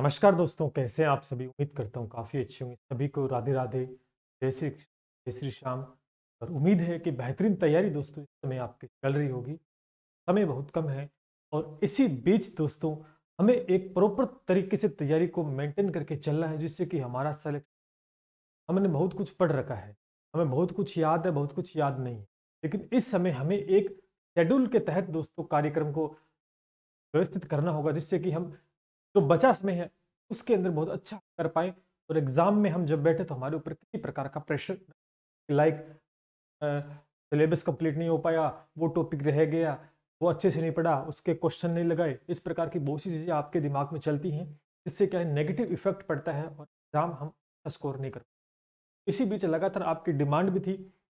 नमस्कार दोस्तों कैसे आप सभी उम्मीद करता हूँ काफ़ी अच्छे होंगे सभी को राधे राधे जय श्री जय श्री श्याम और उम्मीद है कि बेहतरीन तैयारी दोस्तों इस समय आपकी चल रही होगी समय बहुत कम है और इसी बीच दोस्तों हमें एक प्रॉपर तरीके से तैयारी को मेंटेन करके चलना है जिससे कि हमारा सेलेक्शन हमने बहुत कुछ पढ़ रखा है हमें बहुत कुछ याद है बहुत कुछ याद नहीं है लेकिन इस समय हमें एक शेड्यूल के तहत दोस्तों कार्यक्रम को व्यवस्थित करना होगा जिससे कि हम जो बचा समय है उसके अंदर बहुत अच्छा कर पाए और एग्ज़ाम में हम जब बैठे तो हमारे ऊपर किसी प्रकार का प्रेशर लाइक सिलेबस कंप्लीट नहीं हो पाया वो टॉपिक रह गया वो अच्छे से नहीं पढ़ा उसके क्वेश्चन नहीं लगाए इस प्रकार की बहुत सी चीज़ें आपके दिमाग में चलती हैं जिससे क्या है नेगेटिव इफेक्ट पड़ता है और एग्ज़ाम हम स्कोर अच्छा नहीं कर इसी बीच लगातार आपकी डिमांड भी थी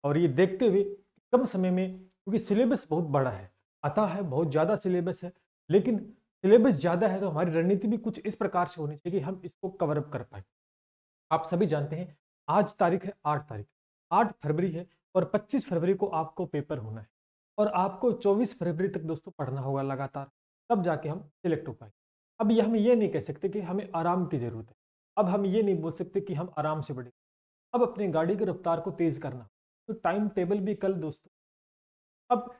और ये देखते हुए कम समय में क्योंकि सिलेबस बहुत बड़ा है आता है बहुत ज़्यादा सिलेबस है लेकिन सिलेबस ज़्यादा है तो हमारी रणनीति भी कुछ इस प्रकार से होनी चाहिए कि हम इसको कवर अप कर पाए आप सभी जानते हैं आज तारीख है आठ तारीख आठ फरवरी है और पच्चीस फरवरी को आपको पेपर होना है और आपको चौबीस फरवरी तक दोस्तों पढ़ना होगा लगातार तब जाके हम सिलेक्ट हो पाएंगे अब ये हम ये नहीं कह सकते कि हमें आराम की ज़रूरत है अब हम ये नहीं बोल सकते कि हम आराम से बढ़ें अब अपने गाड़ी की रफ्तार को तेज़ करना तो टाइम टेबल भी कल दोस्तों अब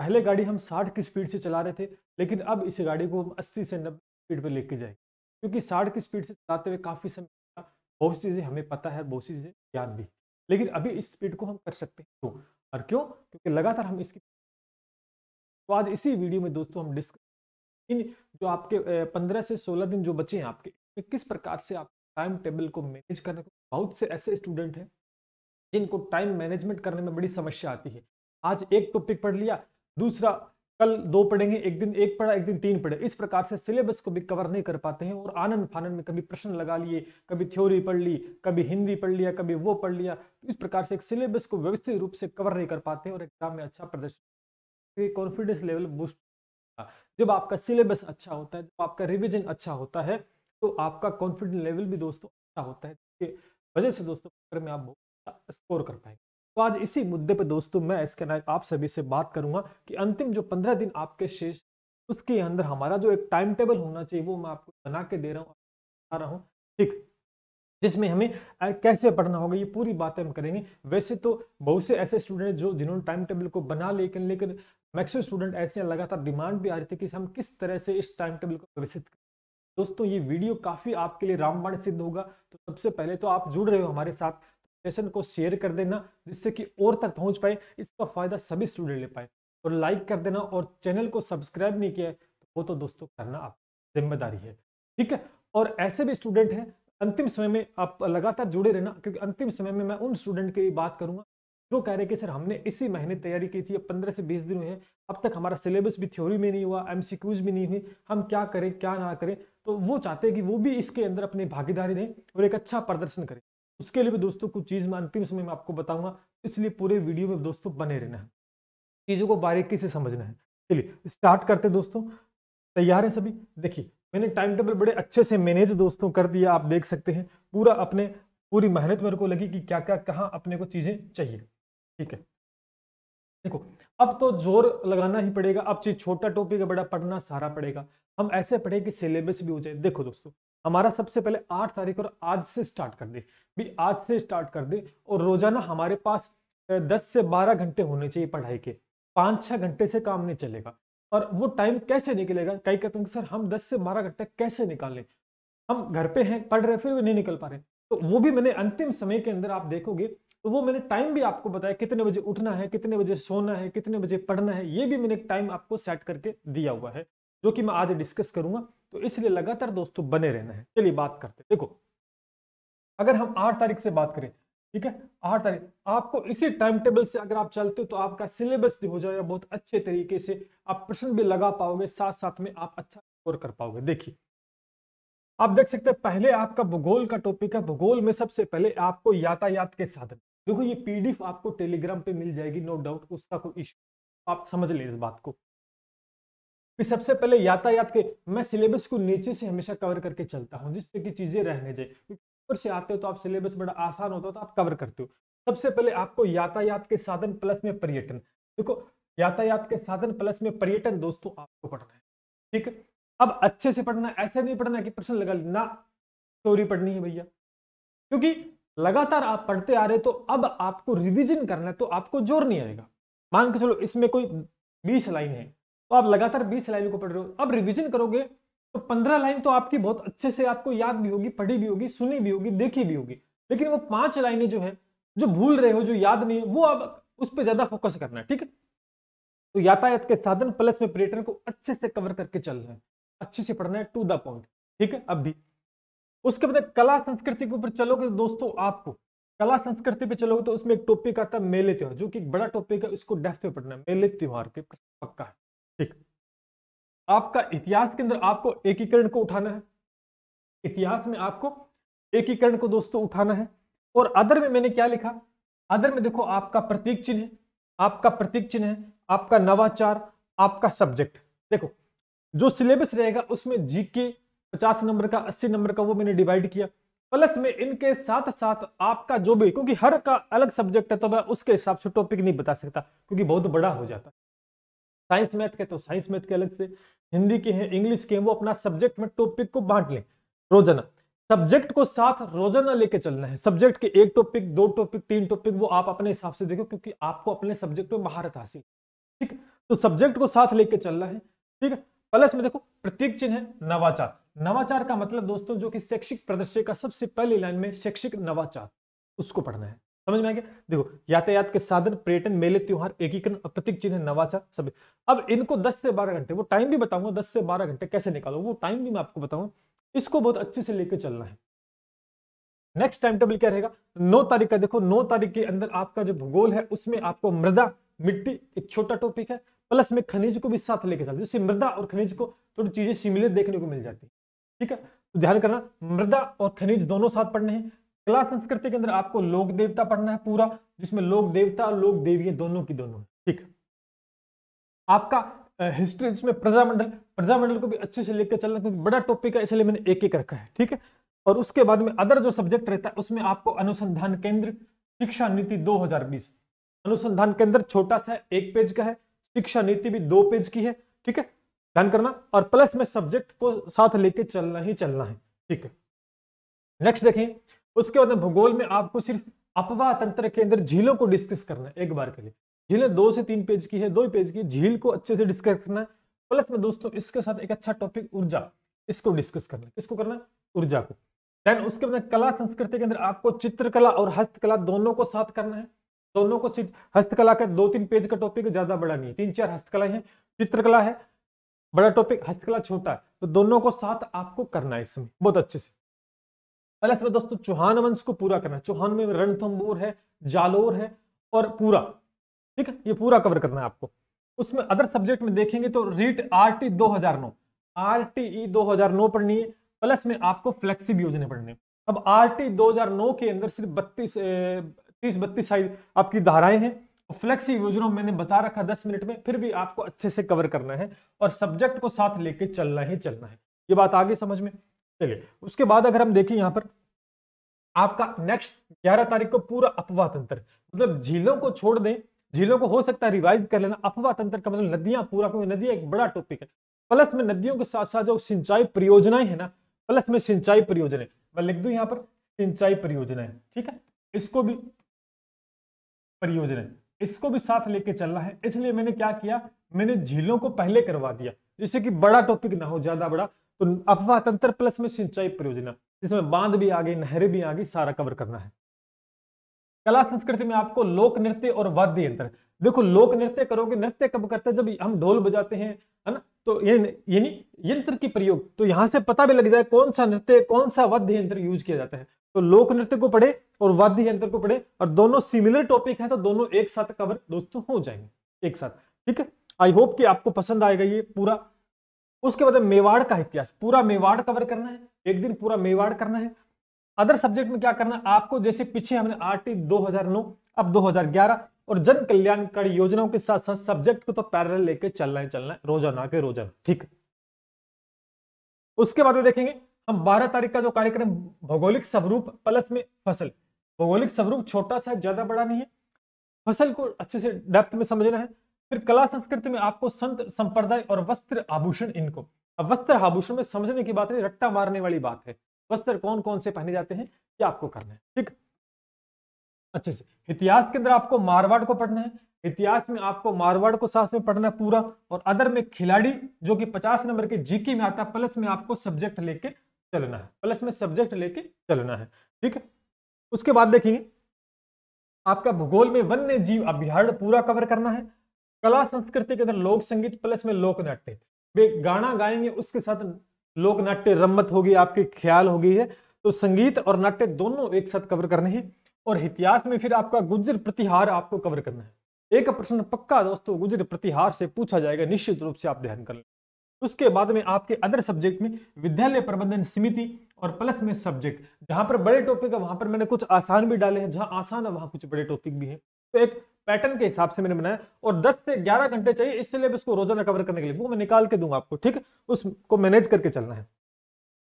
पहले गाड़ी हम 60 की स्पीड से चला रहे थे लेकिन अब इस गाड़ी को हम 80 से 90 स्पीड पर लेके जाएंगे क्योंकि 60 की स्पीड से चलाते हुए काफ़ी समय बहुत सी चीज़ें हमें पता है बहुत सी चीज़ें याद भी लेकिन अभी इस स्पीड को हम कर सकते हैं क्यों और क्यों क्योंकि लगातार हम इसकी तो आज इसी वीडियो में दोस्तों हम डिस्कस इन जो आपके पंद्रह से सोलह दिन जो बचे हैं आपके तो किस प्रकार से आप टाइम टेबल को मैनेज करने को बहुत से ऐसे स्टूडेंट हैं जिनको टाइम मैनेजमेंट करने में बड़ी समस्या आती है आज एक टॉपिक पढ़ लिया दूसरा कल दो पढ़ेंगे एक दिन एक पढ़ा एक दिन तीन पढ़े इस प्रकार से सिलेबस को भी कवर नहीं कर पाते हैं और आनंद फानंद में कभी प्रश्न लगा लिए कभी थ्योरी पढ़ ली कभी हिंदी पढ़ लिया कभी वो पढ़ लिया इस प्रकार से एक सिलेबस को व्यवस्थित रूप से कवर नहीं कर पाते हैं और एग्जाम में अच्छा प्रदर्शन कॉन्फिडेंस लेवल बूस्ट जब आपका सिलेबस अच्छा होता है जब आपका रिविजन अच्छा होता है तो आपका कॉन्फिडेंस लेवल भी दोस्तों अच्छा होता है वजह से दोस्तों में आप बहुत स्कोर अच्छा कर पाएंगे तो आज इसी मुद्दे पर दोस्तों मैं इसके नायक आप सभी से बात करूंगा कि अंतिम जो पंद्रह दिन आपके शेष उसके अंदर हमारा जो एक टाइम टेबल होना चाहिए वो मैं आपको बना के दे रहा हूँ बता रहा हूँ ठीक जिसमें हमें कैसे पढ़ना होगा ये पूरी बातें हम करेंगे वैसे तो बहुत से ऐसे स्टूडेंट जो जिन्होंने टाइम टेबल को बना लेकिन लेकिन मैक्सिमम स्टूडेंट ऐसे हैं लगातार डिमांड भी आ रही थी कि हम किस तरह से इस टाइम टेबल को व्यवस्थित करें दोस्तों ये वीडियो काफ़ी आपके लिए रामबाण सिद्ध होगा तो सबसे पहले तो आप जुड़ रहे हो हमारे साथ सेशन को शेयर कर देना जिससे कि और तक पहुंच पाए इसका फायदा सभी स्टूडेंट ले पाए और तो लाइक कर देना और चैनल को सब्सक्राइब नहीं किया तो वो तो दोस्तों करना आप जिम्मेदारी है ठीक है और ऐसे भी स्टूडेंट हैं अंतिम समय में आप लगातार जुड़े रहना क्योंकि अंतिम समय में मैं उन स्टूडेंट की बात करूंगा जो कह रहे कि सर हमने इसी महीने तैयारी की थी पंद्रह से बीस दिन हुए अब तक हमारा सिलेबस भी थ्योरी में नहीं हुआ एम भी नहीं हुई हम क्या करें क्या ना करें तो वो चाहते हैं कि वो भी इसके अंदर अपनी भागीदारी दें और एक अच्छा प्रदर्शन करें उसके लिए भी दोस्तों कुछ चीज़ मैं अंतिम समय में आपको बताऊंगा इसलिए पूरे वीडियो में दोस्तों बने रहना है चीज़ों को बारीकी से समझना है चलिए स्टार्ट करते दोस्तों तैयार है सभी देखिए मैंने टाइम टेबल बड़े अच्छे से मैनेज दोस्तों कर दिया आप देख सकते हैं पूरा अपने पूरी मेहनत मेरे को लगी कि क्या क्या कहाँ अपने को चीज़ें चाहिए ठीक है देखो अब तो जोर लगाना ही पड़ेगा अब चीज छोटा टॉपिक है बड़ा पढ़ना सारा पड़ेगा हम ऐसे पढ़े कि सिलेबस भी हो जाए देखो दोस्तों हमारा सबसे पहले आठ तारीख और आज से स्टार्ट कर दे भी आज से स्टार्ट कर दे और रोजाना हमारे पास दस से बारह घंटे होने चाहिए पढ़ाई के पाँच छः घंटे से काम नहीं चलेगा और वो टाइम कैसे निकलेगा कई कहते हैं सर हम दस से बारह घंटे कैसे निकाल लें हम घर पे हैं पढ़ रहे फिर भी नहीं निकल पा रहे तो वो भी मैंने अंतिम समय के अंदर आप देखोगे तो वो मैंने टाइम भी आपको बताया कितने बजे उठना है कितने बजे सोना है कितने बजे पढ़ना है ये भी मैंने टाइम आपको सेट करके दिया हुआ है जो कि मैं आज डिस्कस करूंगा तो इसलिए लगातार दोस्तों बने रहना है चलिए बात करते देखो अगर हम आठ तारीख से बात करें ठीक है आठ तारीख आपको इसी टाइम टेबल से अगर आप चलते तो आपका सिलेबस भी हो जाएगा बहुत अच्छे तरीके से आप प्रश्न भी लगा पाओगे साथ साथ में आप अच्छा स्कोर कर पाओगे देखिए आप देख सकते हैं पहले आपका भूगोल का टॉपिक है भूगोल में सबसे पहले आपको यातायात के साधन देखो ये पीडीएफ आपको टेलीग्राम पे मिल जाएगी नो डाउट उसका कोई इश्यू आप समझ ले इस बात को कि सबसे पहले यातायात के मैं सिलेबस को नीचे से हमेशा कवर करके चलता हूँ जिससे कि चीजें रहने जाए क्योंकि ऊपर से आते हो तो आप सिलेबस बड़ा आसान होता है तो आप कवर करते हो सबसे पहले आपको यातायात के साधन प्लस में पर्यटन देखो यातायात के साधन प्लस में पर्यटन दोस्तों आपको पढ़ना है ठीक है अब अच्छे से पढ़ना ऐसे नहीं पढ़ना कि प्रश्न लगा ना स्टोरी पढ़नी है भैया क्योंकि लगातार आप पढ़ते आ रहे तो अब आपको रिविजन करना है तो आपको जोर नहीं आएगा मान के चलो इसमें कोई बीस लाइन है तो आप लगातार बीस लाइन को पढ़ रहे हो अब रिविजन करोगे तो पंद्रह लाइन तो आपकी बहुत अच्छे से आपको याद भी होगी पढ़ी भी होगी सुनी भी होगी देखी भी होगी लेकिन वो पांच लाइने जो है जो भूल रहे हो जो याद नहीं है वो आप उस पर ज्यादा फोकस करना है ठीक है तो यातायात के साधन प्लस में पर्यटन को अच्छे से कवर करके चल रहे हैं अच्छे से पढ़ना है टू द पॉइंट ठीक है अब भी उसके बाद कला संस्कृति के ऊपर चलोगे तो दोस्तों आपको कला संस्कृति पे चलोगे तो उसमें एक टॉपिक आता है मेले त्योहार जो कि एक बड़ा टॉपिक है उसको डेफ्थ में पढ़ना है मेले त्योहार के पक्का है ठीक आपका इतिहास के अंदर आपको एकीकरण को उठाना है इतिहास में आपको एकीकरण को दोस्तों उठाना है और अदर में मैंने क्या लिखा अदर में देखो आपका प्रतीक चिन्ह आपका प्रतीक चिन्ह है आपका नवाचार आपका सब्जेक्ट देखो जो सिलेबस रहेगा उसमें जी के पचास नंबर का अस्सी नंबर का वो मैंने डिवाइड किया प्लस में इनके साथ साथ आपका जो भी क्योंकि हर का अलग सब्जेक्ट है तो मैं उसके हिसाब से टॉपिक नहीं बता सकता क्योंकि बहुत बड़ा हो जाता साइंस मैथ के तो साइंस मैथ के अलग से हिंदी के हैं इंग्लिश के हैं वो अपना सब्जेक्ट में टॉपिक को बांट लें रोजाना सब्जेक्ट को साथ रोजाना लेके चलना है सब्जेक्ट के एक टॉपिक दो टॉपिक तीन टॉपिक वो आप अपने हिसाब से देखो क्योंकि आपको अपने सब्जेक्ट में महारत हासिल ठीक तो सब्जेक्ट को साथ लेके चलना है ठीक है प्लस में देखो प्रतीक चिन्ह है नवाचार नवाचार का मतलब दोस्तों जो कि शैक्षिक प्रदर्शन का सबसे पहली लाइन में शैक्षिक नवाचार उसको पढ़ना है समझ में आ गया देखो यातायात के साधन पर्यटन मेले त्योहार एकीकरण प्रतीक चिन्ह नवाचार सभी अब इनको 10 से 12 घंटे वो टाइम भी बताऊंगा 10 से 12 घंटे कैसे निकालो वो टाइम भी मैं आपको बताऊंगा इसको बहुत अच्छे से लेकर चलना है नेक्स्ट टाइम टेबल क्या रहेगा नौ तारीख का देखो नौ तारीख के अंदर आपका जो भूगोल है उसमें आपको मृदा मिट्टी एक छोटा टॉपिक है प्लस में खनिज को भी साथ लेके चलते जैसे मृदा और खनिज को थोड़ी चीजें सिमिलर देखने को मिल जाती है ठीक है तो ध्यान करना मृदा और खनिज दोनों साथ पढ़ने हैं कला संस्कृति के अंदर आपको लोक देवता पढ़ना है पूरा जिसमें लोक देवता और लोक देवी दोनों की दोनों ठीक आपका हिस्ट्री जिसमें प्रजामंडल प्रजामंडल को भी अच्छे से लेकर चलना क्योंकि बड़ा टॉपिक है इसलिए मैंने एक एक रखा है ठीक है और उसके बाद में अदर जो सब्जेक्ट रहता है उसमें आपको अनुसंधान केंद्र शिक्षा नीति 2020 अनुसंधान केंद्र छोटा सा है एक पेज का है शिक्षा नीति भी दो पेज की है ठीक है ध्यान करना और प्लस में सब्जेक्ट को साथ लेके चलना ही चलना है ठीक है नेक्स्ट देखें उसके बाद भूगोल में आपको सिर्फ अपवा तंत्र के अंदर झीलों को डिस्कस करना है एक बार के लिए झीलें दो से तीन पेज की है दो ही पेज की झील को अच्छे से डिस्कस करना है प्लस में दोस्तों इसके साथ एक अच्छा टॉपिक ऊर्जा इसको डिस्कस करना इसको करना ऊर्जा को देन उसके बाद कला संस्कृति के अंदर आपको चित्रकला और हस्तकला दोनों को साथ करना है दोनों को सिर्फ हस्तकला का दो तीन पेज का टॉपिक ज्यादा बड़ा नहीं तीन चार हस्तकला है चित्रकला है बड़ा टॉपिक हस्तकला छोटा है तो दोनों को साथ आपको करना है इसमें बहुत अच्छे से पहले समय दोस्तों चौहान वंश को पूरा करना है चौहान में रणथम्बोर है जालोर है और पूरा ठीक है ये पूरा कवर करना है आपको उसमें अदर सब्जेक्ट में देखेंगे तो रीट आर टी दो हजार नौ आर टी ई दो हजार नौ पढ़नी है प्लस में आपको फ्लेक्सी भी योजना पढ़नी है अब आर टी दो हजार नौ के अंदर सिर्फ बत्तीस तीस बत्तीस साइज आपकी धाराएं हैं फ्लेक्सी तो योजना मैंने बता रखा दस मिनट में फिर भी आपको अच्छे से कवर करना है और सब्जेक्ट को साथ लेके चलना ही चलना है ये बात आगे समझ में चलिए उसके बाद अगर हम देखें यहां पर आपका नेक्स्ट ग्यारह तारीख को पूरा अपवा तंत्र मतलब झीलों को छोड़ दें झीलों को हो सकता है रिवाइज कर लेना अपवा तंत्र का मतलब नदियां पूरा क्योंकि नदियां एक बड़ा टॉपिक है प्लस में नदियों के साथ साथ जो सिंचाई परियोजनाएं है ना प्लस में सिंचाई परियोजना मैं लिख दू यहां पर सिंचाई परियोजनाएं ठीक है इसको भी परियोजना इसको भी साथ लेके चलना है इसलिए मैंने क्या किया मैंने झीलों को पहले करवा दिया जिससे कि बड़ा टॉपिक ना हो ज्यादा बड़ा तो अफवाह तंत्र प्लस में सिंचाई परियोजना जिसमें बांध भी आ गई नहरें भी आ गई सारा कवर करना है कला संस्कृति में आपको लोक नृत्य और वाद्य यंत्र देखो लोक नृत्य करोगे नृत्य कब करते हैं जब हम ढोल बजाते हैं है ना तो यानी यंत्र की प्रयोग तो यहां से पता भी लग जाए कौन सा नृत्य कौन सा वाद्य यंत्र यूज किया जाता है तो लोक नृत्य को पढ़े और वाद्य यंत्र को पढ़े और दोनों सिमिलर टॉपिक है तो दोनों एक साथ कवर दोस्तों हो जाएंगे एक साथ ठीक है आई होप कि आपको पसंद आएगा ये पूरा उसके बाद मेवाड़ का इतिहास पूरा मेवाड़ कवर करना है एक दिन पूरा मेवाड़ करना है अदर सब्जेक्ट में क्या करना है आपको जैसे पीछे हमने आर टी अब 2011 और जन कल्याणकारी योजनाओं के साथ साथ सब्जेक्ट को तो पैरल लेके चलना है चलना है रोजाना के रोजाना ठीक उसके बाद देखेंगे हम 12 तारीख का जो कार्यक्रम भौगोलिक स्वरूप प्लस में फसल भौगोलिक स्वरूप छोटा सा ज्यादा बड़ा नहीं है फसल को अच्छे से डेप्थ में समझना है फिर कला संस्कृति में आपको संत संप्रदाय और वस्त्र आभूषण इनको अब वस्त्र आभूषण में समझने की बात नहीं रट्टा मारने वाली बात है वस्त्र कौन कौन से पहने जाते हैं ये आपको करना है ठीक अच्छे से इतिहास के अंदर आपको मारवाड़ को पढ़ना है इतिहास में आपको मारवाड़ को साथ में पढ़ना पूरा और अदर में खिलाड़ी जो कि पचास नंबर के जीके में आता है प्लस में आपको सब्जेक्ट लेके चलना है प्लस में सब्जेक्ट लेके चलना है ठीक है उसके बाद देखिए आपका भूगोल में वन्य जीव अभ्यारण पूरा कवर करना है कला संस्कृति के अंदर लोक संगीत प्लस में लोक नाट्य वे गाना गाएंगे उसके साथ लोक नाट्य रम्मत होगी आपकी ख्याल होगी है तो संगीत और नाट्य दोनों एक साथ कवर करने हैं और इतिहास में फिर आपका गुजर प्रतिहार आपको कवर करना है एक प्रश्न पक्का दोस्तों गुजर प्रतिहार से पूछा जाएगा निश्चित रूप से आप ध्यान कर लें उसके बाद में आपके अदर सब्जेक्ट में विद्यालय प्रबंधन समिति और प्लस में सब्जेक्ट जहां पर बड़े टॉपिक है वहां पर मैंने कुछ आसान भी डाले हैं जहां आसान है वहां कुछ बड़े टॉपिक भी है तो एक पैटर्न के हिसाब से मैंने बनाया और 10 से 11 घंटे चाहिए इस सिलेबस को रोजाना कवर करने के लिए वो मैं निकाल के दूंगा आपको ठीक उसको मैनेज करके चलना है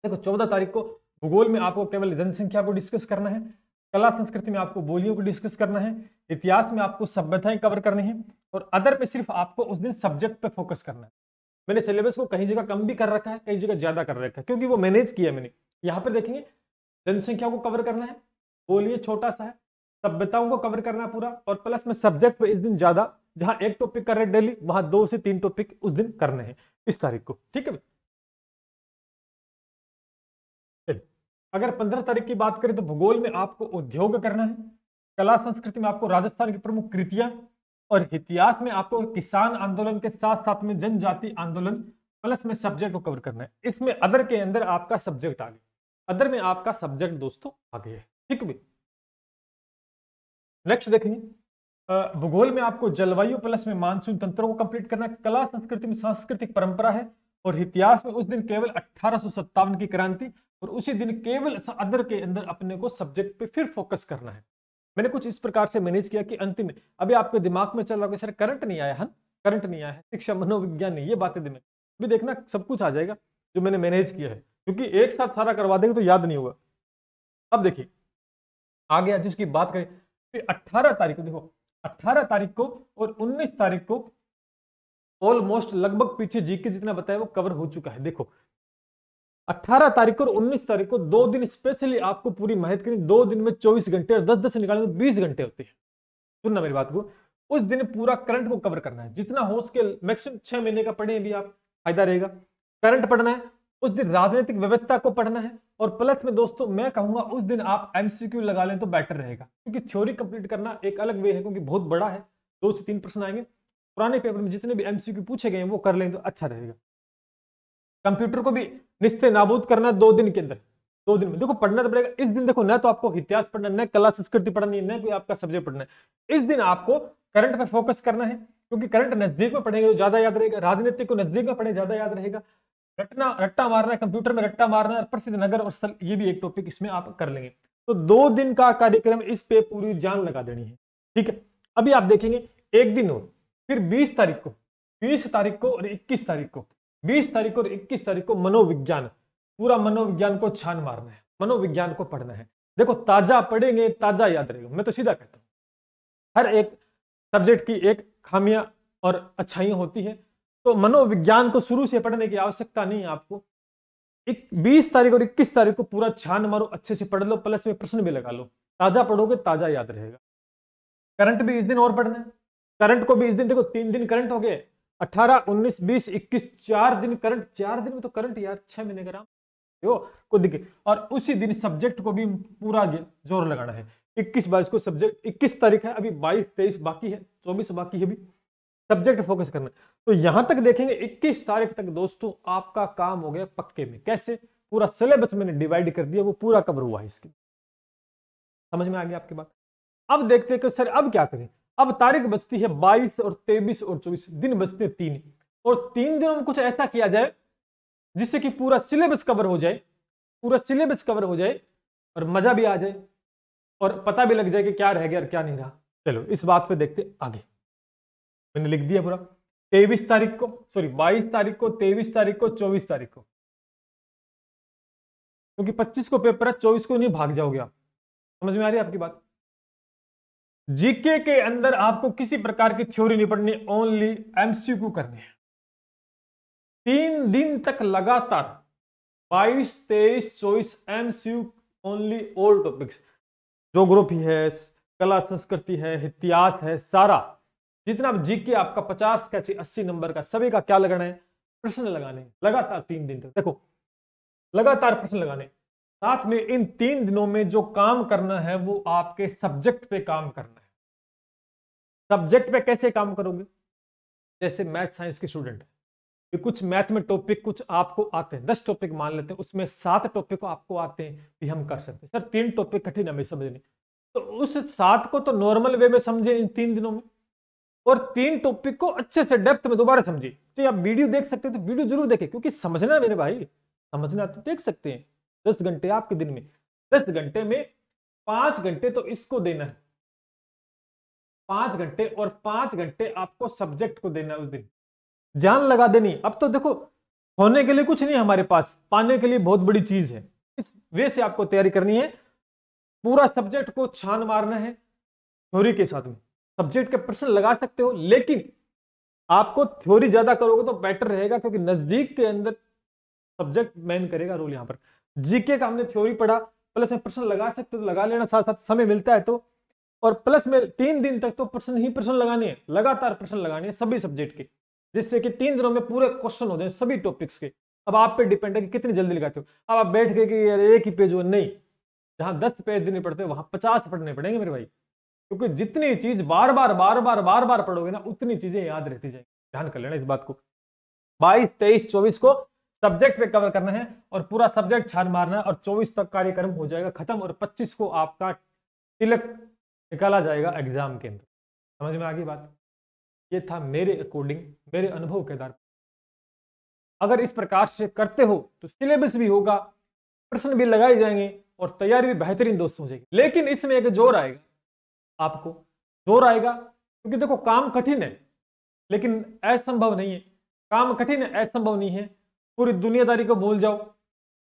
देखो चौदह तारीख को भूगोल में आपको केवल जनसंख्या को डिस्कस करना है कला संस्कृति में आपको बोलियों को डिस्कस करना है इतिहास में आपको सभ्यताएं कवर करनी है और अदर पे सिर्फ आपको उस दिन सब्जेक्ट पे फोकस करना है मैंने सिलेबस को कहीं जगह कम भी कर रखा है कहीं जगह ज्यादा कर रखा है क्योंकि वो मैनेज किया मैंने यहाँ पर देखेंगे जनसंख्या को कवर करना है बोलिए छोटा सा है सभ्यताओं को कवर करना पूरा और प्लस में सब्जेक्ट पे इस दिन ज्यादा जहां एक टॉपिक कर रहे डेली वहां दो से तीन टॉपिक उस दिन करने हैं इस तारीख को ठीक है अगर पंद्रह तारीख की बात करें तो भूगोल में आपको उद्योग करना है कला संस्कृति में आपको राजस्थान की प्रमुख कृतियां और इतिहास में आपको किसान आंदोलन के साथ साथ में जनजाति आंदोलन प्लस में सब्जेक्ट को कवर करना है इसमें अदर के अंदर आपका सब्जेक्ट आ गया अदर में आपका सब्जेक्ट दोस्तों आ गया ठीक भी नेक्स्ट देखेंगे भूगोल में आपको जलवायु प्लस में मानसून तंत्रों को कंप्लीट करना कला संस्कृति में सांस्कृतिक परंपरा है और इतिहास में उस दिन केवल अठारह की क्रांति और उसी दिन केवल अदर के अंदर अपने को सब्जेक्ट पे फिर फोकस करना है मैंने कुछ इस प्रकार से मैनेज किया कि अंतिम में अभी आपके दिमाग में चल रहा होगा सर करंट नहीं आया है करंट नहीं आया है शिक्षा मनोविज्ञान नहीं ये बातें दिमाग अभी देखना सब कुछ आ जाएगा जो मैंने मैनेज किया है क्योंकि एक साथ सारा करवा देंगे तो याद नहीं होगा अब देखिए आगे जिसकी बात करें फिर 18 तारीख को देखो 18 तारीख को और 19 तारीख को ऑलमोस्ट लगभग पीछे जीके जितना बताया वो कवर हो चुका है देखो 18 तारीख और 19 तारीख को दो दिन स्पेशली आपको पूरी मेहनत करनी दो दिन में 24 घंटे और 10 दस निकालने में 20 घंटे होते हैं सुनना मेरी बात को उस दिन पूरा करंट को कवर करना है जितना हो सके मैक्सिमम छह महीने का पढ़े भी आप फायदा रहेगा करंट पढ़ना है उस दिन राजनीतिक व्यवस्था को पढ़ना है और प्लस में दोस्तों मैं कहूंगा उस दिन आप एमसीक्यू लगा लें तो बेटर रहेगा क्योंकि थ्योरी कंप्लीट करना एक अलग वे है क्योंकि बहुत बड़ा है दो से तीन प्रश्न आएंगे पुराने पेपर में जितने भी एमसीक्यू पूछे गए हैं वो कर लें तो अच्छा रहेगा कंप्यूटर को भी निश्चय नाबूद करना दो दिन के अंदर दो दिन में देखो पढ़ना तो पड़ेगा इस दिन देखो न तो आपको इतिहास पढ़ना न कला संस्कृति पढ़नी है न कोई आपका सब्जेक्ट पढ़ना है इस दिन आपको करंट पर फोकस करना है क्योंकि करंट नजदीक में पढ़ेंगे तो ज्यादा याद रहेगा राजनीति को नजदीक में पढ़े ज्यादा याद रहेगा रटना रट्टा मारना कंप्यूटर में रट्टा मारना प्रसिद्ध नगर और स्थल ये भी एक टॉपिक इसमें आप कर लेंगे तो दो दिन का कार्यक्रम इस पे पूरी जान लगा देनी है ठीक है अभी आप देखेंगे एक दिन और फिर बीस तारीख को बीस तारीख को और इक्कीस तारीख को बीस तारीख और इक्कीस तारीख को मनोविज्ञान पूरा मनोविज्ञान को छान मारना है मनोविज्ञान को पढ़ना है देखो ताजा पढ़ेंगे ताजा याद रहेगा मैं तो सीधा कहता हूँ हर एक सब्जेक्ट की एक खामियां और अच्छाइयां होती है तो मनोविज्ञान को शुरू से पढ़ने की आवश्यकता नहीं है आपको एक बीस तारीख और इक्कीस तारीख को पूरा छान मारो अच्छे से पढ़ लो प्लस में प्रश्न भी लगा लो ताजा पढ़ोगे ताजा याद रहेगा करंट भी इस दिन और पढ़ना है करंट को भी इस दिन देखो तीन दिन करंट हो गए अठारह उन्नीस बीस इक्कीस चार दिन करंट चार दिन में तो करंट यार छह महीने का को दिखे और उसी दिन सब्जेक्ट को भी पूरा जोर लगाना है इक्कीस बाईस को सब्जेक्ट इक्कीस तारीख है अभी बाईस तेईस बाकी है चौबीस बाकी है अभी सब्जेक्ट फोकस करना तो यहां तक देखेंगे 21 तारीख तक दोस्तों आपका काम हो गया पक्के में कैसे पूरा सिलेबस मैंने डिवाइड कर दिया वो पूरा कवर हुआ है इसके समझ में आ गया आपकी बात अब देखते हैं कि सर अब क्या करें अब तारीख बचती है 22 और 23 और 24 दिन बचते तीन और तीन दिनों में कुछ ऐसा किया जाए जिससे कि पूरा सिलेबस कवर हो जाए पूरा सिलेबस कवर हो जाए और मजा भी आ जाए और पता भी लग जाए कि क्या रह गया और क्या नहीं रहा चलो इस बात पे देखते आगे मैंने लिख दिया पूरा तेईस तारीख को सॉरी बाईस तारीख को तेईस तारीख को चौबीस तारीख को क्योंकि पच्चीस को पेपर है चौबीस को नहीं भाग जाओगे आप समझ में आ रही है आपकी बात जीके के अंदर आपको किसी प्रकार की थ्योरी नहीं पढ़नी ओनली एमसीक्यू करनी है तीन दिन तक लगातार 22, 23, 24 MCQ only old topics geography है कला संस्कृति है इतिहास है सारा जितना आप जीके आपका पचास का अस्सी नंबर का सभी का क्या लगाना है प्रश्न लगाने लगातार तीन दिन तक देखो लगातार प्रश्न लगाने साथ में इन तीन दिनों में जो काम करना है वो आपके सब्जेक्ट पे काम करना है सब्जेक्ट पे कैसे काम करोगे जैसे मैथ साइंस के स्टूडेंट है कुछ मैथ में टॉपिक कुछ आपको आते हैं दस टॉपिक मान लेते हैं उसमें सात टॉपिक आपको आते हैं कि हम कर सकते हैं सर तीन टॉपिक कठिन हमें समझने तो उस सात को तो नॉर्मल वे में समझे इन तीन दिनों में और तीन टॉपिक को अच्छे से डेप्थ में दोबारा समझिए तो आप वीडियो देख सकते हैं तो वीडियो जरूर देखें क्योंकि समझना मेरे भाई समझना तो देख सकते हैं दस घंटे आपके दिन में दस घंटे में पांच घंटे तो इसको देना है पांच घंटे और पांच घंटे आपको सब्जेक्ट को देना उस दिन जान लगा देनी अब तो देखो होने के लिए कुछ नहीं हमारे पास पाने के लिए बहुत बड़ी चीज है इस वे से आपको तैयारी करनी है पूरा सब्जेक्ट को छान मारना है थ्योरी के साथ में सब्जेक्ट के प्रश्न लगा सकते हो लेकिन आपको थ्योरी ज्यादा करोगे तो बेटर रहेगा क्योंकि नजदीक के अंदर सब्जेक्ट मेन करेगा रोल यहाँ पर जीके का हमने थ्योरी पढ़ा प्लस में प्रश्न लगा सकते हो तो लगा लेना साथ साथ समय मिलता है तो और प्लस में तीन दिन तक तो प्रश्न ही प्रश्न लगाने हैं लगातार प्रश्न लगाने हैं सभी सब्जेक्ट के जिससे कि तीन दिनों में पूरे क्वेश्चन हो जाए सभी टॉपिक्स के अब आप पे डिपेंड है कि कितनी जल्दी लगाते हो अब आप बैठ गए कि यार एक ही पेज हो नहीं जहां दस पेज देने पड़ते हैं वहां पचास पढ़ने पड़ेंगे मेरे भाई क्योंकि जितनी चीज बार बार बार बार बार बार पढ़ोगे ना उतनी चीजें याद रहती जाएंगी ध्यान कर लेना इस बात को बाईस तेईस चौबीस को सब्जेक्ट पे कवर करना है और पूरा सब्जेक्ट छान मारना है और 24 तक कार्यक्रम हो जाएगा खत्म और 25 को आपका तिलक निकाला जाएगा एग्जाम के अंदर समझ में आ गई बात ये था मेरे अकॉर्डिंग मेरे अनुभव के आधार अगर इस प्रकार से करते हो तो सिलेबस भी होगा प्रश्न भी लगाए जाएंगे और तैयारी भी बेहतरीन दोस्त हो जाएगी लेकिन इसमें एक जोर आएगा आपको जोर आएगा क्योंकि देखो काम कठिन है लेकिन असंभव नहीं है काम कठिन है असंभव नहीं है पूरी दुनियादारी को भूल जाओ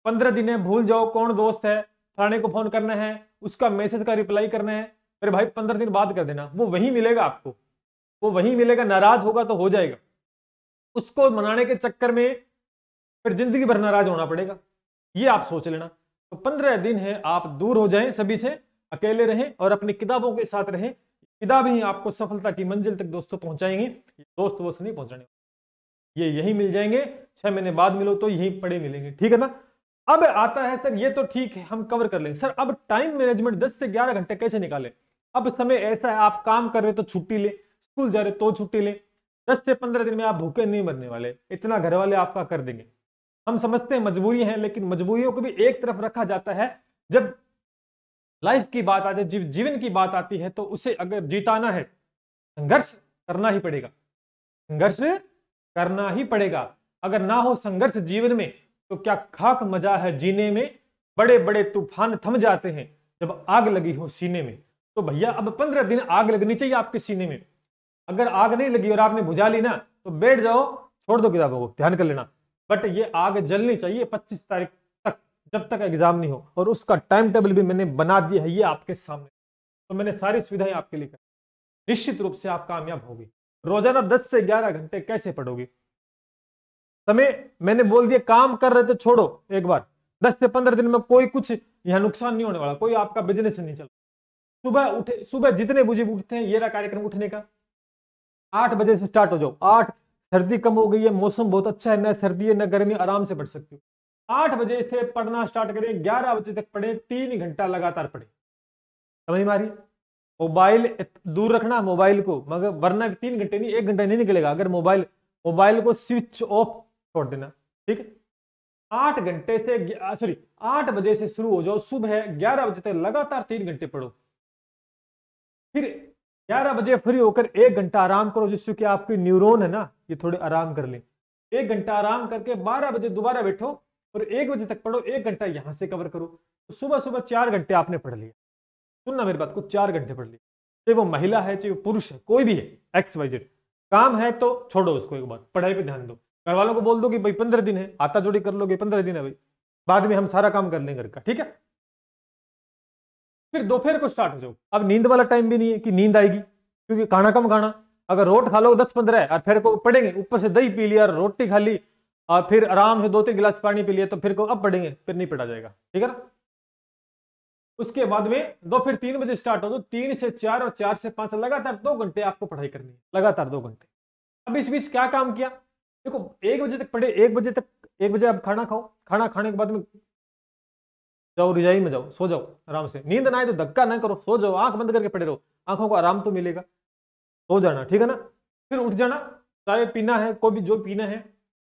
पंद्रह दिन है भूल जाओ कौन दोस्त है फलाने को फोन करना है उसका मैसेज का रिप्लाई करना है अरे भाई पंद्रह दिन बाद कर देना वो वहीं मिलेगा आपको वो वहीं मिलेगा नाराज होगा तो हो जाएगा उसको मनाने के चक्कर में फिर जिंदगी भर नाराज होना पड़ेगा ये आप सोच लेना तो पंद्रह दिन है आप दूर हो जाए सभी से अकेले रहें और अपनी किताबों के साथ रहें किताब ही आपको सफलता की मंजिल तक दोस्तों पहुंचाएंगे दोस्त वो नहीं पहुंचाने ये यही मिल जाएंगे छह महीने बाद मिलो तो यही पड़े मिलेंगे ठीक है ना अब आता है सर ये तो ठीक है हम कवर कर लेंगे सर अब टाइम मैनेजमेंट 10 से 11 घंटे कैसे निकाले अब समय ऐसा है आप काम कर रहे तो छुट्टी ले स्कूल जा रहे तो छुट्टी ले 10 से 15 दिन में आप भूखे नहीं मरने वाले इतना घर वाले आपका कर देंगे हम समझते हैं मजबूरी है लेकिन मजबूरियों को भी एक तरफ रखा जाता है जब लाइफ की बात आती है जीव, जीवन की बात आती है तो उसे अगर जीताना है संघर्ष करना ही पड़ेगा संघर्ष करना ही पड़ेगा अगर ना हो संघर्ष जीवन में तो क्या खाक मजा है जीने में बड़े बड़े तूफान थम जाते हैं जब आग लगी हो सीने में तो भैया अब पंद्रह दिन आग लगनी चाहिए आपके सीने में अगर आग नहीं लगी और आपने बुझा ली ना तो बैठ जाओ छोड़ दो किताबों को ध्यान कर लेना बट ये आग जलनी चाहिए पच्चीस तारीख जब तक एग्जाम नहीं हो और उसका टाइम टेबल भी मैंने बना दिया है ये आपके सामने तो मैंने सारी सुविधाएं आपके लिए कर निश्चित रूप से आप कामयाब होगे रोजाना दस से ग्यारह घंटे कैसे पढ़ोगे समय मैंने बोल दिया काम कर रहे थे छोड़ो एक बार दस से पंद्रह दिन में कोई कुछ यहाँ नुकसान नहीं होने वाला कोई आपका बिजनेस नहीं चल सुबह उठे सुबह जितने बुजे उठते हैं ये रहा कार्यक्रम उठने का आठ बजे से स्टार्ट हो जाओ आठ सर्दी कम हो गई है मौसम बहुत अच्छा है न सर्दी है न गर्मी आराम से बढ़ सकती हो आठ बजे से पढ़ना स्टार्ट करें ग्यारह बजे तक पढ़े तीन घंटा लगातार पढ़े समझ मारी मोबाइल दूर रखना मोबाइल को मगर वरना तीन घंटे नहीं एक घंटा नहीं निकलेगा अगर मोबाइल मोबाइल को स्विच ऑफ छोड़ देना ठीक है आठ घंटे से सॉरी आठ बजे से शुरू हो जाओ सुबह ग्यारह बजे तक लगातार तीन घंटे पढ़ो फिर ग्यारह बजे फ्री होकर एक घंटा आराम करो जिससे कि आपके न्यूरोन है ना ये थोड़े आराम कर ले एक घंटा आराम करके बारह बजे दोबारा बैठो और एक बजे तक पढ़ो एक घंटा यहाँ से कवर करो तो सुबह सुबह चार घंटे आपने पढ़ लिया सुनना मेरी बात को चार घंटे पढ़ लिया चाहे वो महिला है चाहे वो पुरुष है कोई भी है एक्स वाई जेड काम है तो छोड़ो उसको एक बार पढ़ाई पर ध्यान दो घर वालों को बोल दो कि भाई पंद्रह दिन है आता जोड़ी कर लोगे पंद्रह दिन है भाई बाद में हम सारा काम कर लेंगे घर का ठीक है फिर दोपहर को स्टार्ट हो जाओ अब नींद वाला टाइम भी नहीं है कि नींद आएगी क्योंकि खाना कम खाना अगर रोट खा लो दस पंद्रह और फिर को पड़ेंगे ऊपर से दही पी लिया रोटी खा ली और फिर आराम से दो तीन गिलास पानी पी लिए तो फिर को अब पढ़ेंगे फिर नहीं पढ़ा जाएगा ठीक है ना उसके बाद में दो फिर तीन बजे स्टार्ट हो तो तीन से चार और चार से पांच लगातार दो घंटे आपको पढ़ाई करनी है लगातार दो घंटे अब इस बीच क्या काम किया देखो एक बजे तक पढ़े एक बजे तक एक बजे आप खाना खाओ खाना खाने के बाद में जाओ रिजाई में जाओ सो जाओ आराम से नींद ना आए तो धक्का ना करो सो जाओ आंख बंद करके पड़े रहो आंखों को आराम तो मिलेगा सो जाना ठीक है ना फिर उठ जाना चाय पीना है कोई भी जो पीना है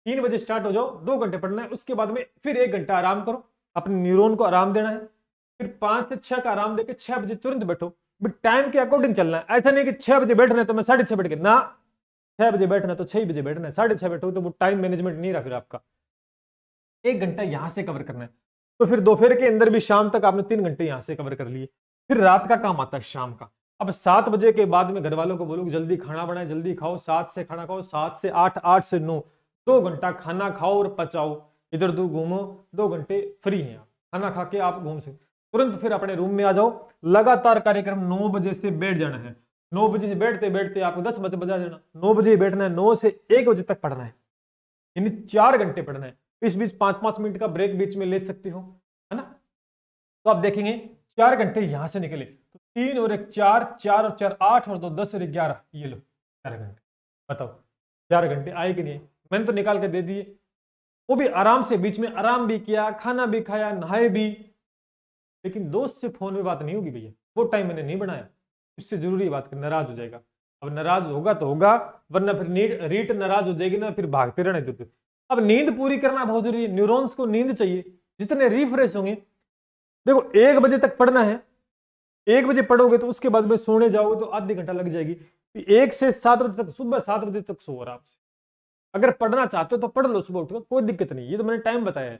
तीन बजे स्टार्ट हो जाओ दो घंटे पढ़ना है उसके बाद में फिर एक घंटा आराम करो अपने न्यूरोन को आराम देना है फिर पांच से छह का आराम देकर छह बजे तुरंत बैठो बट टाइम के अकॉर्डिंग चलना है ऐसा नहीं कि छह बजे बैठना है तो मैं साढ़े छह बैठ के ना छह बजे बैठना तो छह बजे बैठना है साढ़े छह बैठो तो वो टाइम मैनेजमेंट नहीं रहा फिर आपका एक घंटा यहाँ से कवर करना है तो फिर दोपहर के अंदर भी शाम तक आपने तीन घंटे यहाँ से कवर कर लिए फिर रात का काम आता है शाम का अब सात बजे के बाद में घर वालों को बोलूँ जल्दी खाना बनाए जल्दी खाओ सात से खाना खाओ सात से आठ आठ से नौ दो घंटा खाना खाओ और पचाओ इधर उधर घूमो दो घंटे फ्री हैं आप खाना खा के आप घूम सकते तुरंत फिर अपने रूम में आ जाओ लगातार कार्यक्रम नौ बजे से बैठ जाना है नौ बजे से बैठते बैठते आपको दस बजे बजा जाना नौ बजे बैठना है नौ से एक बजे तक पढ़ना है यानी चार घंटे पढ़ना है इस बीच पांच पांच मिनट का ब्रेक बीच में ले सकते हो है ना तो आप देखेंगे चार घंटे यहां से निकले तो तीन और एक चार चार और चार आठ और दो दस और ग्यारह ये लो चार घंटे बताओ चार घंटे आए कि नहीं मैंने तो निकाल के दे दिए वो भी आराम से बीच में आराम भी किया खाना भी खाया नहाए भी लेकिन दोस्त से फोन में बात नहीं होगी भैया वो टाइम मैंने नहीं बनाया इससे जरूरी बात कर नाराज हो जाएगा अब नाराज होगा तो होगा वरना फिर नीट रीट नाराज हो जाएगी ना फिर भागते रहना इधर अब नींद पूरी करना बहुत जरूरी है न्यूरोन्स को नींद चाहिए जितने रिफ्रेश होंगे देखो एक बजे तक पढ़ना है एक बजे पढ़ोगे तो उसके बाद में सोने जाओगे तो आधे घंटा लग जाएगी एक से सात बजे तक सुबह सात बजे तक सो रहा आपसे अगर पढ़ना चाहते हो तो पढ़ लो सुबह उठकर कोई दिक्कत नहीं ये तो मैंने टाइम बताया है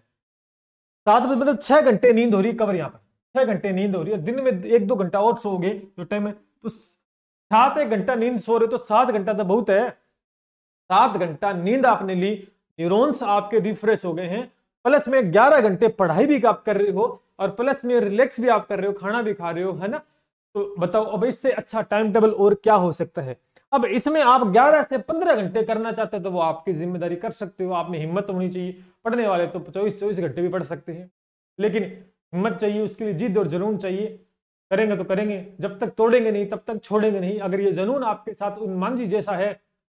सात बजे मतलब छह घंटे नींद हो रही है कवर यहाँ पर छह घंटे नींद हो रही है दिन में एक दो घंटा और गए जो टाइम है तो सात एक घंटा नींद सो रहे हो तो सात घंटा तो बहुत है सात घंटा नींद आपने ली न्यूरोन्स आपके रिफ्रेश हो गए हैं प्लस में ग्यारह घंटे पढ़ाई भी आप कर रहे हो और प्लस में रिलैक्स भी आप कर रहे हो खाना भी खा रहे हो है ना तो बताओ अब इससे अच्छा टाइम टेबल और क्या हो सकता है अब इसमें आप 11 से 15 घंटे करना चाहते हो तो वो आपकी जिम्मेदारी कर सकते हो आप में हिम्मत होनी चाहिए पढ़ने वाले तो चौबीस चौबीस घंटे भी पढ़ सकते हैं लेकिन हिम्मत चाहिए उसके लिए जिद और जुनून चाहिए करेंगे तो करेंगे जब तक तोड़ेंगे नहीं तब तक छोड़ेंगे नहीं अगर ये जुनून आपके साथ उन जी जैसा है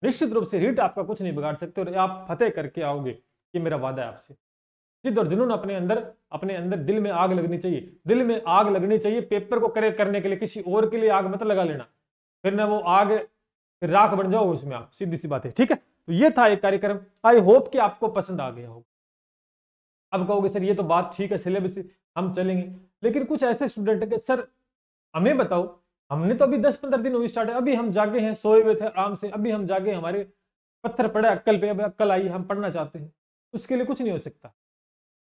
निश्चित रूप से रीट आपका कुछ नहीं बिगाड़ सकते और आप फतेह करके आओगे ये मेरा वादा है आपसे जिद और जुनून अपने अंदर अपने अंदर दिल में आग लगनी चाहिए दिल में आग लगनी चाहिए पेपर को करे करने के लिए किसी और के लिए आग मत लगा लेना फिर ना वो आग राख बन जाओ उसमें आप सीधी सी बात है ठीक है तो ये था एक कार्यक्रम आई होप कि आपको पसंद आ गया होगा अब कहोगे सर ये तो बात ठीक है सिलेबस हम चलेंगे लेकिन कुछ ऐसे स्टूडेंट के सर हमें बताओ हमने तो अभी दस पंद्रह दिन हुई स्टार्ट है अभी हम जागे हैं सोए हुए थे आराम से अभी हम जागे हमारे पत्थर पड़े अक्कल पे अभी अक्कल आई हम पढ़ना चाहते हैं तो उसके लिए कुछ नहीं हो सकता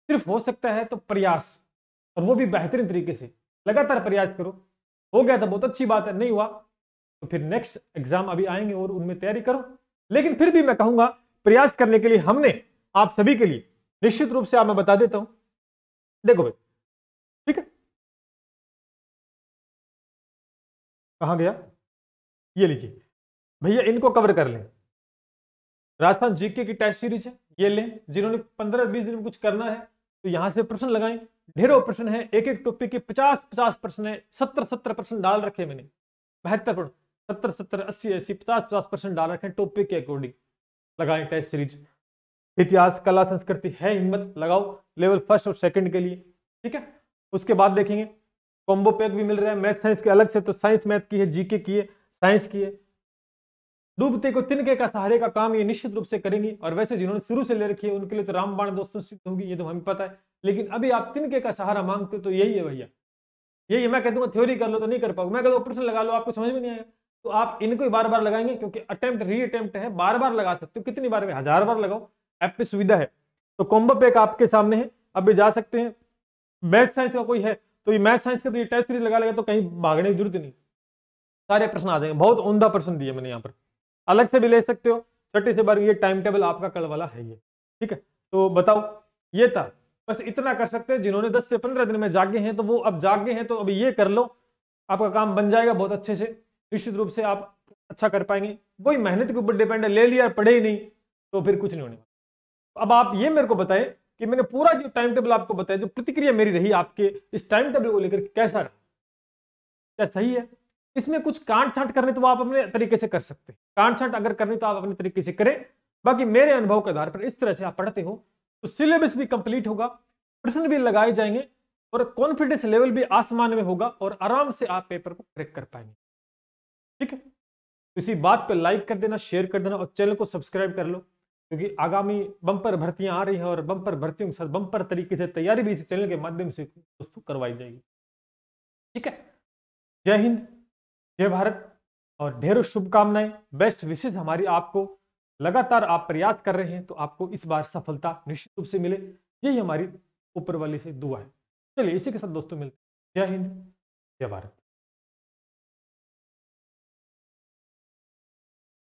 सिर्फ हो सकता है तो प्रयास और वो भी बेहतरीन तरीके से लगातार प्रयास करो हो गया तो बहुत अच्छी बात है नहीं हुआ तो फिर नेक्स्ट एग्जाम अभी आएंगे और उनमें तैयारी करो लेकिन फिर भी मैं कहूंगा प्रयास करने के लिए हमने आप सभी के लिए निश्चित रूप से आप मैं बता देता हूं देखो भाई ठीक है कहा गया ये लीजिए भैया इनको कवर कर लें राजस्थान जीके की टेस्ट सीरीज है ये लें जिन्होंने पंद्रह बीस दिन में कुछ करना है तो यहां से प्रश्न लगाएं ढेरों प्रश्न है एक एक टॉपिक के पचास पचास प्रश्न है सत्तर सत्तर प्रश्न डाल रखे मैंने बहत्तर प्रश्न सत्तर सत्तर अस्सी अस्सी पचास पचास परसेंट डाल रखें टॉपिक के अकॉर्डिंग लगाए टेस्ट सीरीज इतिहास कला संस्कृति है हिम्मत लगाओ लेवल फर्स्ट और सेकंड के लिए ठीक है उसके बाद देखेंगे कॉम्बो पैक भी मिल रहा है मैथ साइंस के अलग से तो साइंस मैथ की है जीके की है साइंस की है डूबते को तिनके का सहारे का काम ये निश्चित रूप से करेंगी और वैसे जिन्होंने शुरू से ले रखी है उनके लिए तो रामबाण दोस्तों सिद्ध होगी ये तो हमें पता है लेकिन अभी आप तिनके का सहारा मांगते हो तो यही है भैया यही मैं कह दूंगा थ्योरी कर लो तो नहीं कर पाऊंगा मैं कह दो ऑपरेशन लगा लो आपको समझ में नहीं आया तो आप इनको ही बार बार लगाएंगे क्योंकि अटेम्प्ट री अटेम्प्ट है बार बार लगा सकते हो कितनी बार में हजार बार लगाओ ऐप पे सुविधा है तो कॉम्बो पैक आपके सामने है अब भी जा सकते हैं मैथ साइंस का कोई है तो ये मैथ साइंस का तो ये टेस्ट सीरीज लगा लेगा तो कहीं भागने की जरूरत नहीं सारे प्रश्न आ जाएंगे बहुत उमदा प्रश्न दिए मैंने यहाँ पर अलग से भी ले सकते हो छठे से बार ये टाइम टेबल आपका कल वाला है ये ठीक है तो बताओ ये था बस इतना कर सकते हैं जिन्होंने 10 से 15 दिन में जागे हैं तो वो अब जागे हैं तो अब ये कर लो आपका काम बन जाएगा बहुत अच्छे से निश्चित रूप से आप अच्छा कर पाएंगे वही मेहनत के ऊपर डिपेंड है ले लिया पढ़े ही नहीं तो फिर कुछ नहीं होने वाला तो अब आप ये मेरे को बताएं कि मैंने पूरा जो टाइम टेबल आपको बताया जो प्रतिक्रिया मेरी रही आपके इस टाइम टेबल को लेकर कैसा रहा क्या सही है इसमें कुछ कांट छांट करने तो आप अपने तरीके से कर सकते हैं कांट छांट अगर करनी तो आप अपने तरीके से करें बाकी मेरे अनुभव के आधार पर इस तरह से आप पढ़ते हो तो सिलेबस भी कंप्लीट होगा प्रश्न भी लगाए जाएंगे और कॉन्फिडेंस लेवल भी आसमान में होगा और आराम से आप पेपर को क्रैक कर पाएंगे ठीक है तो इसी बात पे लाइक कर देना शेयर कर देना और चैनल को सब्सक्राइब कर लो क्योंकि आगामी बम्पर भर्तियां आ रही हैं और बम्पर भर्तियों के साथ बम्पर तरीके से तैयारी भी इसी चैनल के माध्यम से दोस्तों करवाई जाएगी ठीक है जय हिंद जय भारत और ढेरों शुभकामनाएं बेस्ट विशेष हमारी आपको लगातार आप प्रयास कर रहे हैं तो आपको इस बार सफलता निश्चित रूप से मिले यही हमारी ऊपर वाली से दुआ है चलिए इसी के साथ दोस्तों मिलते हैं जय हिंद जय भारत